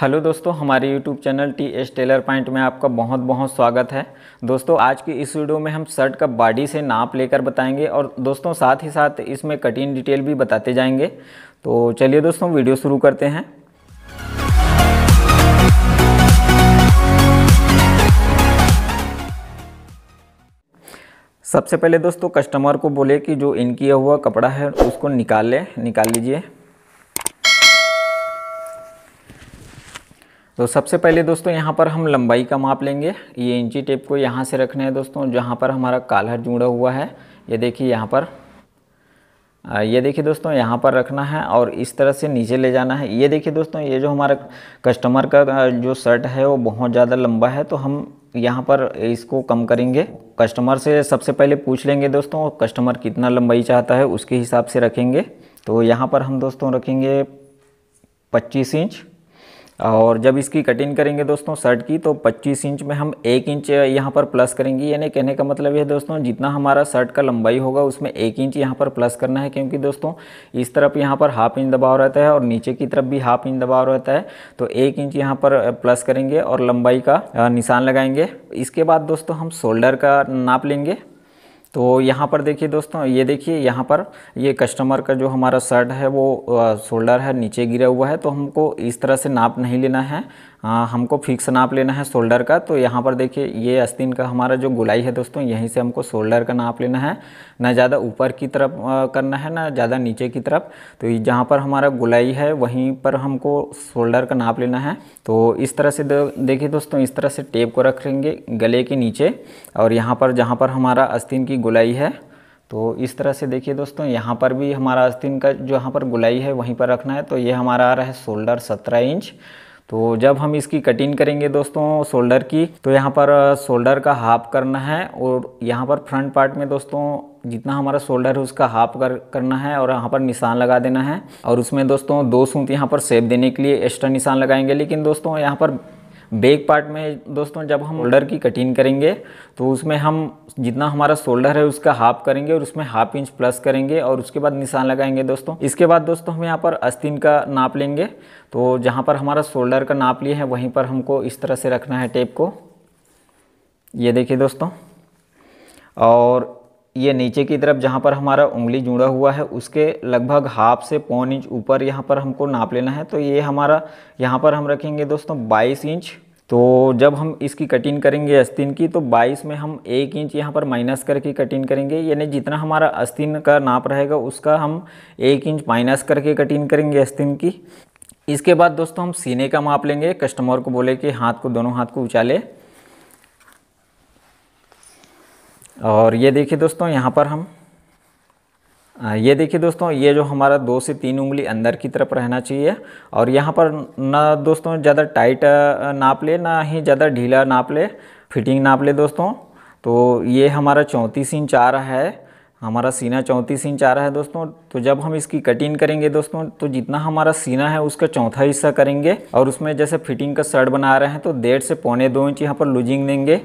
hello दोस्तों हमारे YouTube channel T S tailor point में आपका बहुत बहुत स्वागत है दोस्तों आज की इस वीडियो में हम शर्ट का बॉडी से नाप लेकर बताएंगे और दोस्तों साथ ही साथ इसमें कटिन डिटेल भी बताते जाएंगे तो चलिए दोस्तों वीडियो शुरू करते हैं सबसे पहले दोस्तों कस्टमर को बोले कि जो इन किया हुआ कपड़ा है उसको निकाल लें निकाल लीजिए तो सबसे पहले दोस्तों यहाँ पर हम लंबाई का माप लेंगे ये इंची टेप को यहाँ से रखना है दोस्तों जहाँ पर हमारा कालर जुड़ा हुआ है ये देखिए यहाँ पर ये देखिए दोस्तों यहाँ पर रखना है और इस तरह से नीचे ले जाना है ये देखिए दोस्तों ये जो हमारा कस्टमर का जो शर्ट है वो बहुत ज़्यादा लंबा है तो हम यहाँ पर इसको कम करेंगे कस्टमर से सबसे पहले पूछ लेंगे दोस्तों कस्टमर कितना लंबाई चाहता है उसके हिसाब से रखेंगे तो यहाँ पर हम दोस्तों रखेंगे पच्चीस इंच और जब इसकी कटिंग करेंगे दोस्तों शर्ट की तो 25 इंच में हम एक इंच यहाँ पर प्लस करेंगे यानी कहने का मतलब है दोस्तों जितना हमारा शर्ट का लंबाई होगा उसमें एक इंच यहाँ पर प्लस करना है क्योंकि दोस्तों इस तरफ यहाँ पर हाफ इंच दबाव रहता है और नीचे की तरफ भी हाफ इंच दबाव रहता है तो एक इंच यहाँ पर प्लस करेंगे और लंबाई का निशान लगाएंगे इसके बाद दोस्तों हम शोल्डर का नाप लेंगे तो यहाँ पर देखिए दोस्तों ये देखिए यहाँ पर ये कस्टमर का जो हमारा शर्ट है वो शोल्डर है नीचे गिरा हुआ है तो हमको इस तरह से नाप नहीं लेना है आ, हाँ, हमको फिक्स नाप लेना है शोल्डर का तो यहाँ पर देखिए ये अस्तिन का हमारा जो गुलाई है दोस्तों यहीं से हमको शोल्डर का नाप लेना है ना ज़्यादा ऊपर की तरफ करना है ना ज़्यादा नीचे की तरफ तो जहाँ पर हमारा गुलाई है वहीं पर हमको शोल्डर का नाप लेना है तो इस तरह से देखिए दोस्तों इस तरह से टेप को रख लेंगे गले के नीचे और यहाँ पर जहाँ पर हमारा आस्तीन की गुलाई है तो इस तरह से देखिए दोस्तों यहाँ पर भी हमारा आस्तीन का जो यहाँ पर गुलाई है वहीं पर रखना है तो ये हमारा आ रहा है शोल्डर सत्रह इंच तो जब हम इसकी कटिंग करेंगे दोस्तों शोल्डर की तो यहाँ पर शोल्डर का हाफ करना है और यहाँ पर फ्रंट पार्ट में दोस्तों जितना हमारा शोल्डर है उसका हाफ कर करना है और यहाँ पर निशान लगा देना है और उसमें दोस्तों दो सूत यहाँ पर सेप देने के लिए एक्स्ट्रा निशान लगाएंगे लेकिन दोस्तों यहाँ पर बैक पार्ट में दोस्तों जब हम शोल्डर की कटिंग करेंगे तो उसमें हम जितना हमारा शोल्डर है उसका हाफ करेंगे और उसमें हाफ इंच प्लस करेंगे और उसके बाद निशान लगाएंगे दोस्तों इसके बाद दोस्तों हम यहाँ पर अस्तिन का नाप लेंगे तो जहाँ पर हमारा शोल्डर का नाप लिए है वहीं पर हमको इस तरह से रखना है टेप को ये देखिए दोस्तों और ये नीचे की तरफ जहाँ पर हमारा उंगली जुड़ा हुआ है उसके लगभग हाफ से पौन इंच ऊपर यहाँ पर हमको नाप लेना है तो ये हमारा यहाँ पर हम रखेंगे दोस्तों बाईस इंच तो जब हम इसकी कटिंग करेंगे अस्तिन की तो 22 में हम एक इंच यहाँ पर माइनस करके कटिंग करेंगे यानी जितना हमारा अस्तिन का नाप रहेगा उसका हम एक इंच माइनस करके कटिंग करेंगे अस्तिन की इसके बाद दोस्तों हम सीने का माप लेंगे कस्टमर को बोले कि हाथ को दोनों हाथ को उचाले और ये देखिए दोस्तों यहाँ पर हम ये देखिए दोस्तों ये जो हमारा दो से तीन उंगली अंदर की तरफ रहना चाहिए और यहाँ पर ना दोस्तों ज़्यादा टाइट नाप ले ना ही ज़्यादा ढीला नाप ले फिटिंग नाप ले दोस्तों तो ये हमारा चौंतीस इंच आ रहा है हमारा सीना चौंतीस इंच आ रहा है दोस्तों तो जब हम इसकी कटिंग करेंगे दोस्तों तो जितना हमारा सीना है उसका चौथा हिस्सा करेंगे और उसमें जैसे फिटिंग का शर्ट बना रहे हैं तो डेढ़ से पौने दो इंच यहाँ पर लूजिंग देंगे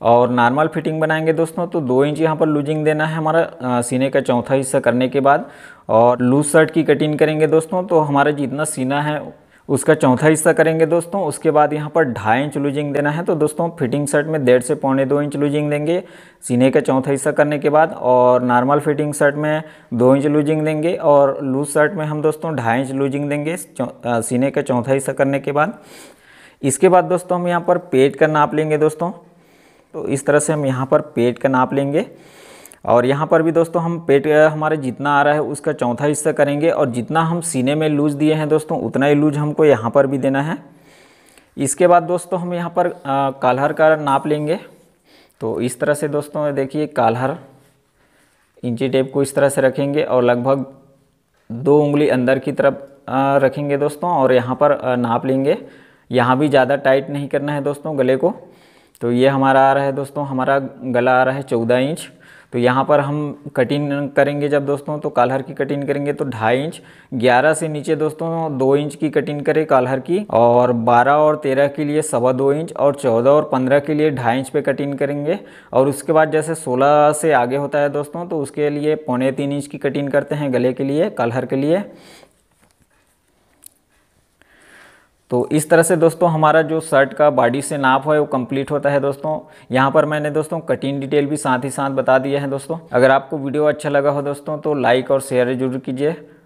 और नॉर्मल फिटिंग बनाएंगे दोस्तों तो दो इंच यहाँ पर लूजिंग देना है हमारा सीने का चौथा हिस्सा करने के बाद और लूज शर्ट की कटिंग करेंगे दोस्तों तो हमारा जितना सीना है उसका चौथा हिस्सा करेंगे दोस्तों उसके बाद यहाँ पर ढाई इंच लूजिंग देना है तो दोस्तों फिटिंग शर्ट में डेढ़ से पौने दो इंच लूजिंग देंगे सीने का चौथा हिस्सा करने के बाद और नॉर्मल फिटिंग शर्ट में दो इंच लूजिंग देंगे और लूज शर्ट में हम दोस्तों ढाई इंच लूजिंग देंगे सीने का चौथा हिस्सा करने के बाद इसके बाद दोस्तों हम यहाँ पर पेट का नाप लेंगे दोस्तों तो इस तरह से हम यहाँ पर पेट का नाप लेंगे और यहाँ पर भी दोस्तों हम पेट हमारे जितना आ रहा है उसका चौथा हिस्सा करेंगे और जितना हम सीने में लूज दिए हैं दोस्तों उतना ही लूज हमको यहाँ पर भी देना है इसके बाद दोस्तों हम यहाँ पर कालहर का नाप लेंगे तो इस तरह से दोस्तों देखिए कालहर इंची टेप को इस तरह से रखेंगे और लगभग दो उंगली अंदर की तरफ रखेंगे दोस्तों और यहाँ पर नाप लेंगे यहाँ भी ज़्यादा टाइट नहीं करना है दोस्तों गले को तो ये हमारा आ रहा है दोस्तों हमारा गला आ रहा है चौदह इंच तो यहाँ पर हम कटिंग करेंगे जब दोस्तों तो कालहर की कटिंग करेंगे तो ढाई इंच ग्यारह से नीचे दोस्तों दो इंच की कटिंग करें कालहर की और बारह और तेरह के लिए सवा दो इंच और चौदह और पंद्रह के लिए ढाई इंच पे कटिंग करेंगे और उसके बाद जैसे सोलह से आगे होता है दोस्तों तो उसके लिए पौने तीन इंच की कटिंग करते हैं गले के लिए कालहर के लिए तो इस तरह से दोस्तों हमारा जो शर्ट का बॉडी से नाप है वो कंप्लीट होता है दोस्तों यहाँ पर मैंने दोस्तों कटिंग डिटेल भी साथ ही साथ बता दिया है दोस्तों अगर आपको वीडियो अच्छा लगा हो दोस्तों तो लाइक और शेयर जरूर कीजिए